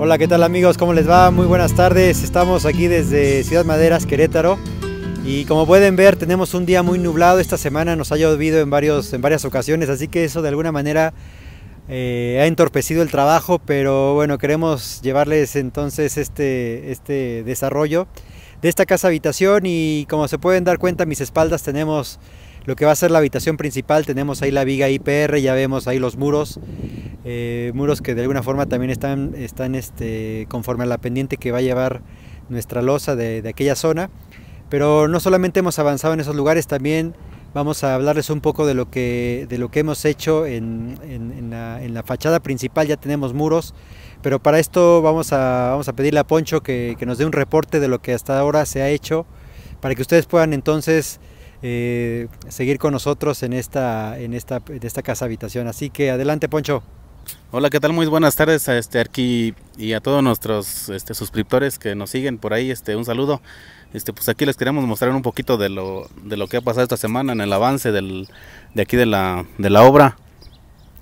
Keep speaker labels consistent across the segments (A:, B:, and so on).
A: Hola, ¿qué tal amigos? ¿Cómo les va? Muy buenas tardes. Estamos aquí desde Ciudad Maderas, Querétaro. Y como pueden ver, tenemos un día muy nublado. Esta semana nos ha llovido en, varios, en varias ocasiones, así que eso de alguna manera eh, ha entorpecido el trabajo, pero bueno, queremos llevarles entonces este, este desarrollo de esta casa habitación y como se pueden dar cuenta, mis espaldas tenemos lo que va a ser la habitación principal. Tenemos ahí la viga IPR, ya vemos ahí los muros, eh, muros que de alguna forma también están, están este, conforme a la pendiente que va a llevar nuestra losa de, aquella zona. Pero no solamente hemos avanzado en esos lugares, también vamos a hablarles un poco de lo que, de lo que hemos hecho en, la, fachada principal, ya tenemos muros, pero para esto vamos a, vamos a pedirle a Poncho que, que, nos dé un reporte de lo que hasta ahora se ha hecho, para que ustedes puedan entonces eh, seguir con nosotros en esta, en, esta, casa habitación. Así que adelante, Poncho.
B: Hola, ¿qué tal? Muy buenas tardes a este aquí y a todos nuestros este, suscriptores que nos siguen por ahí. Este, un saludo. Este, pues aquí les queremos mostrar un poquito de lo, de lo que ha pasado esta semana en el avance de aquí de la, de la obra.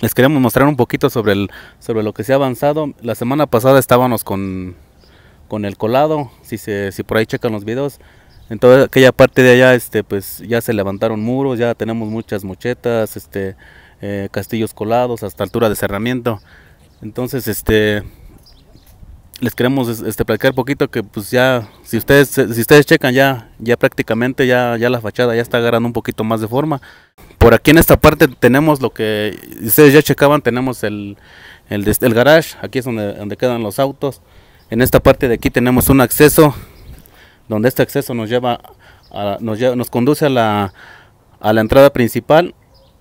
B: Les queremos mostrar un poquito sobre, el, sobre lo que se ha avanzado. La semana pasada estábamos con, con el colado. Si, se, si por ahí checan los videos, entonces aquella parte de allá, este, pues ya se levantaron muros, ya tenemos muchas mochetas, este, eh, castillos colados, hasta altura de cerramiento. Entonces, este, les queremos este, platicar poquito que pues ya, si ustedes, si ustedes checan ya, ya prácticamente ya, ya la fachada ya está agarrando un poquito más de forma. Por aquí en esta parte tenemos lo que ustedes ya checaban, tenemos el, el, garage, aquí es donde, donde quedan los autos. En esta parte de aquí tenemos un acceso donde este acceso nos lleva, nos, nos, conduce a la, a la entrada principal.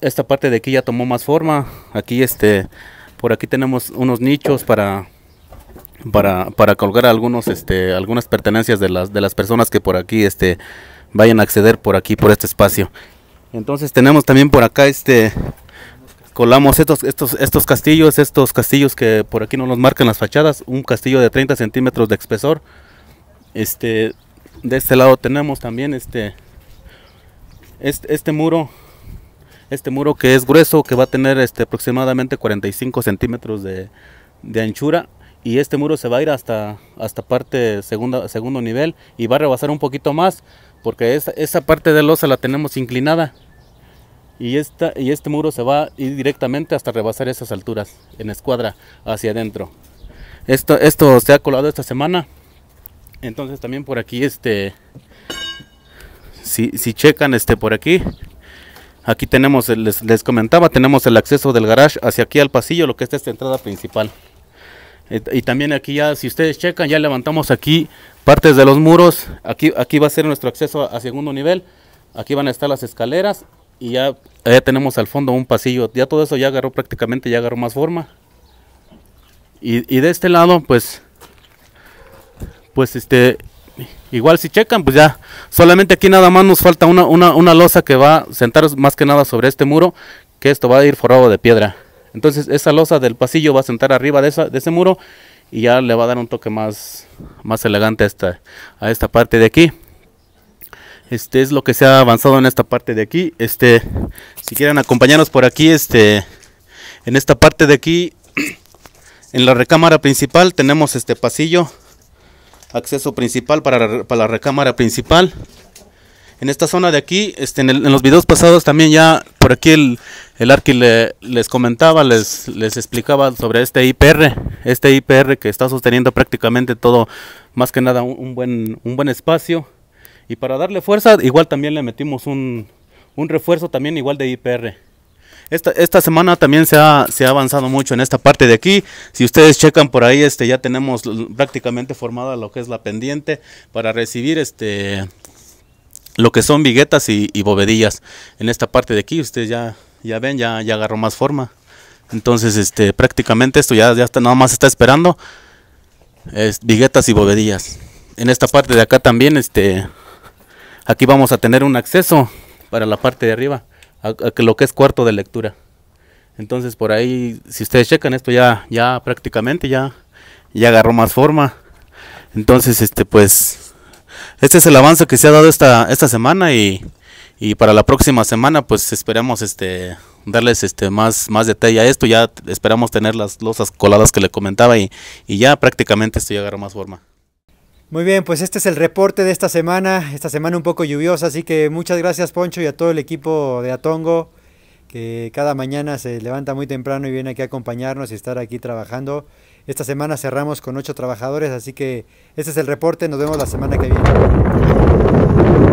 B: Esta parte de aquí ya tomó más forma. Aquí este, por aquí tenemos unos nichos para para, colgar algunos este algunas pertenencias de las de las personas que por aquí este vayan a acceder por aquí por este espacio. Entonces tenemos también por acá este colamos estos, estos, estos castillos, estos castillos que por aquí no nos marcan las fachadas, un castillo de 30 centímetros de espesor, este, de este lado tenemos también este, este, muro este muro que es grueso que va a tener este aproximadamente 45 centímetros de, de, anchura y este muro se va a ir hasta hasta parte segunda segundo nivel y va a rebasar un poquito más porque esa, esa parte de losa la tenemos inclinada y esta y este muro se va a ir directamente hasta rebasar esas alturas en escuadra hacia adentro esto esto se ha colado esta semana entonces también por aquí, este, si, checan este por aquí, aquí tenemos, les, comentaba, tenemos el acceso del garage hacia aquí al pasillo, lo que es esta entrada principal. Y también aquí ya, si ustedes checan, ya levantamos aquí partes de los muros. Aquí, aquí va a ser nuestro acceso a, segundo nivel. Aquí van a estar las escaleras y ya, ya tenemos al fondo un pasillo. Ya todo eso ya agarró prácticamente, ya agarró más forma. Y, y de este lado, pues pues este, igual si checan, pues ya, solamente aquí nada más nos falta una, una, losa que va a sentar más que nada sobre este muro, que esto va a ir forrado de piedra. Entonces esa losa del pasillo va a sentar arriba de, ese muro y ya le va a dar un toque más, más elegante a esta, a esta parte de aquí. Este es lo que se ha avanzado en esta parte de aquí. Este, si quieren acompañarnos por aquí, este, en esta parte de aquí, en la recámara principal tenemos este pasillo acceso principal para, la recámara principal. En esta zona de aquí, este, en, los videos pasados también ya por aquí el, el Arqui les comentaba, les, les explicaba sobre este IPR, este IPR que está sosteniendo prácticamente todo, más que nada un, buen, un buen espacio. Y para darle fuerza, igual también le metimos un, un refuerzo también igual de IPR. Esta, semana también se ha, avanzado mucho en esta parte de aquí. Si ustedes checan por ahí, este, ya tenemos prácticamente formada lo que es la pendiente para recibir este, lo que son viguetas y, bovedillas. En esta parte de aquí, ustedes ya, ya ven, ya, ya agarró más forma. Entonces, este, prácticamente esto ya, ya está, nada más está esperando es, viguetas y bovedillas. En esta parte de acá también, este, aquí vamos a tener un acceso para la parte de arriba a, lo que es cuarto de lectura. Entonces por ahí, si ustedes checan esto ya, ya prácticamente ya, ya agarró más forma. Entonces, este pues, este es el avance que se ha dado esta, esta semana y, y para la próxima semana pues esperamos este darles este más más detalle a esto ya esperamos tener las losas coladas que le comentaba y, y ya prácticamente esto ya agarró más forma
A: muy bien, pues este es el reporte de esta semana, esta semana un poco lluviosa, así que muchas gracias Poncho y a todo el equipo de Atongo, que cada mañana se levanta muy temprano y viene aquí a acompañarnos y estar aquí trabajando. Esta semana cerramos con ocho trabajadores, así que este es el reporte, nos vemos la semana que viene.